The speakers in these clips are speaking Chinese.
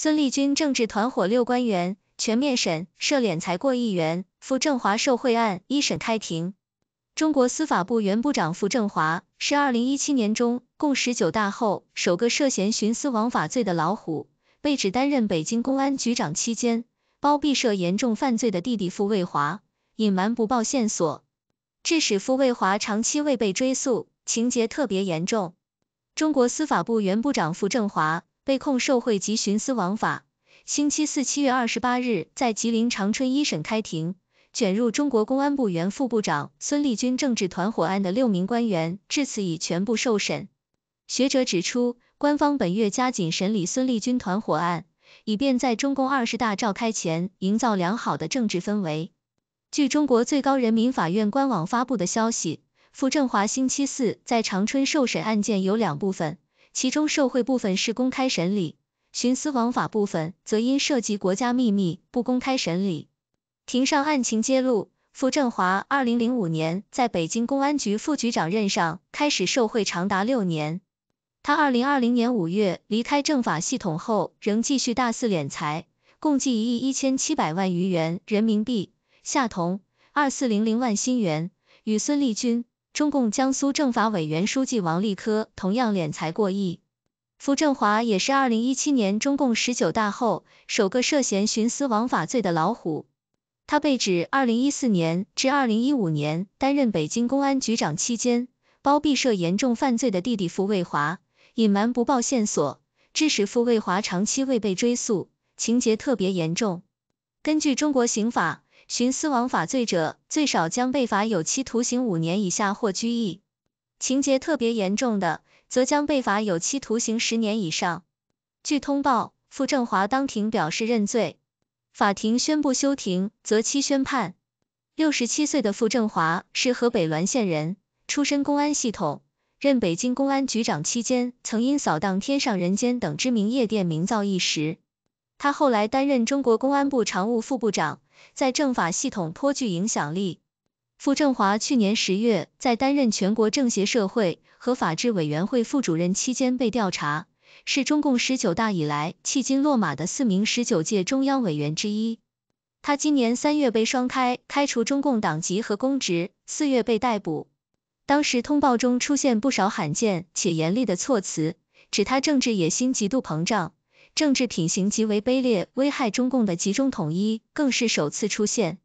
孙立军政治团伙六官员全面审，涉敛财过亿元，傅政华受贿案一审开庭。中国司法部原部长傅政华是二零一七年中共十九大后首个涉嫌徇私枉法罪的老虎，被指担任北京公安局长期间包庇涉严重犯罪的弟弟傅卫华，隐瞒不报线索，致使傅卫华长期未被追诉，情节特别严重。中国司法部原部长傅政华。被控受贿及徇私枉法，星期四七月二十八日在吉林长春一审开庭。卷入中国公安部原副部长孙立军政治团伙案的六名官员，至此已全部受审。学者指出，官方本月加紧审理孙立军团伙案，以便在中共二十大召开前营造良好的政治氛围。据中国最高人民法院官网发布的消息，傅政华星期四在长春受审，案件有两部分。其中受贿部分是公开审理，徇私枉法部分则因涉及国家秘密不公开审理。庭上案情揭露，傅振华二零零五年在北京公安局副局长任上开始受贿，长达六年。他二零二零年五月离开政法系统后，仍继续大肆敛财，共计一亿一千七百万余元人民币（下同）二四零零万新元，与孙立军。中共江苏政法委员书记王立科同样敛财过亿，傅政华也是2017年中共十九大后首个涉嫌徇私枉法罪的老虎。他被指2014年至2015年担任北京公安局长期间，包庇涉严重犯罪的弟弟傅卫华，隐瞒不报线索，致使傅卫华长期未被追诉，情节特别严重。根据中国刑法。徇私枉法罪者，最少将被罚有期徒刑五年以下或拘役，情节特别严重的，则将被罚有期徒刑十年以上。据通报，傅政华当庭表示认罪，法庭宣布休庭，择期宣判。六十七岁的傅政华是河北滦县人，出身公安系统，任北京公安局长期间，曾因扫荡天上人间等知名夜店，名噪一时。他后来担任中国公安部常务副部长，在政法系统颇具影响力。傅政华去年十月在担任全国政协社会和法制委员会副主任期间被调查，是中共十九大以来迄今落马的四名十九届中央委员之一。他今年三月被双开，开除中共党籍和公职，四月被逮捕。当时通报中出现不少罕见且严厉的措辞，指他政治野心极度膨胀。政治品行极为卑劣，危害中共的集中统一，更是首次出现。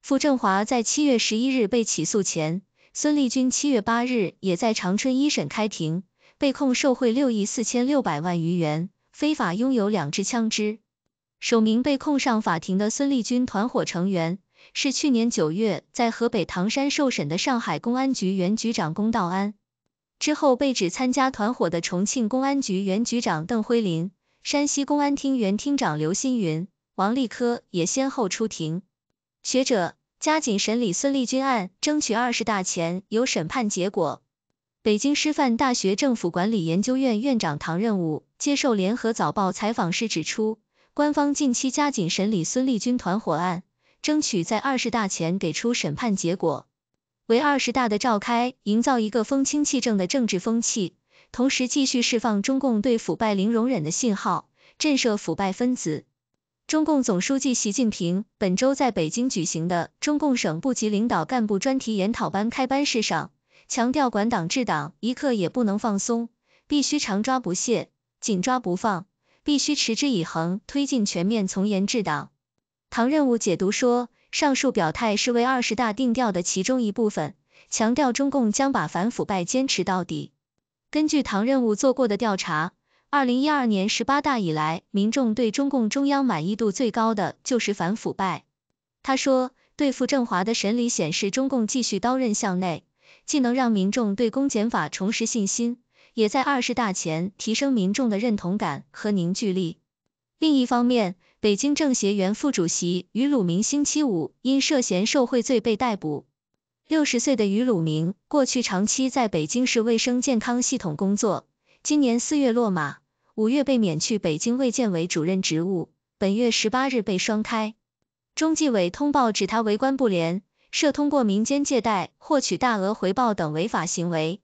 傅政华在七月十一日被起诉前，孙立军七月八日也在长春一审开庭，被控受贿六亿四千六百万余元，非法拥有两支枪支。首名被控上法庭的孙立军团伙成员是去年九月在河北唐山受审的上海公安局原局长龚道安，之后被指参加团伙的重庆公安局原局长邓辉林。山西公安厅原厅长刘新云、王立科也先后出庭。学者加紧审理孙立军案，争取二十大前有审判结果。北京师范大学政府管理研究院院长唐任武接受《联合早报》采访时指出，官方近期加紧审理孙立军团伙案，争取在二十大前给出审判结果，为二十大的召开营造一个风清气正的政治风气。同时继续释放中共对腐败零容忍的信号，震慑腐败分子。中共总书记习近平本周在北京举行的中共省部级领导干部专题研讨班开班式上强调，管党治党一刻也不能放松，必须常抓不懈、紧抓不放，必须持之以恒推进全面从严治党。唐任务解读说，上述表态是为二十大定调的其中一部分，强调中共将把反腐败坚持到底。根据唐任务做过的调查，二零一二年十八大以来，民众对中共中央满意度最高的就是反腐败。他说，对付郑华的审理显示，中共继续刀刃向内，既能让民众对公检法重拾信心，也在二十大前提升民众的认同感和凝聚力。另一方面，北京政协原副主席于鲁明星期五因涉嫌受贿罪被逮捕。六十岁的于鲁明，过去长期在北京市卫生健康系统工作，今年四月落马，五月被免去北京卫健委主任职务，本月十八日被双开。中纪委通报指他为官不廉，涉通过民间借贷获取大额回报等违法行为。